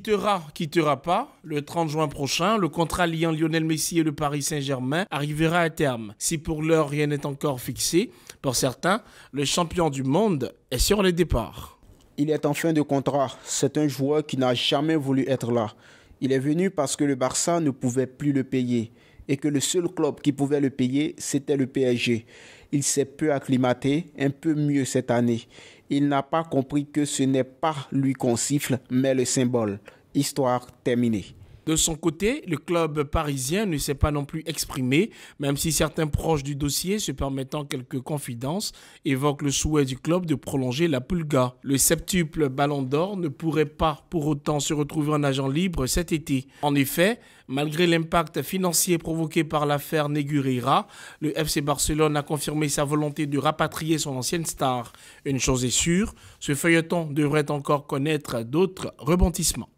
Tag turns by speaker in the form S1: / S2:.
S1: quittera, quittera pas, le 30 juin prochain, le contrat liant Lionel Messi et le Paris Saint-Germain arrivera à terme. Si pour l'heure rien n'est encore fixé, pour certains, le champion du monde est sur les départs.
S2: Il est en fin de contrat. C'est un joueur qui n'a jamais voulu être là. Il est venu parce que le Barça ne pouvait plus le payer et que le seul club qui pouvait le payer, c'était le PSG il s'est peu acclimaté, un peu mieux cette année. Il n'a pas compris que ce n'est pas lui qu'on siffle, mais le symbole. Histoire terminée.
S1: De son côté, le club parisien ne s'est pas non plus exprimé, même si certains proches du dossier, se permettant quelques confidences, évoquent le souhait du club de prolonger la Pulga. Le septuple Ballon d'Or ne pourrait pas pour autant se retrouver en agent libre cet été. En effet, malgré l'impact financier provoqué par l'affaire Negureira, le FC Barcelone a confirmé sa volonté de rapatrier son ancienne star. Une chose est sûre, ce feuilleton devrait encore connaître d'autres rebondissements.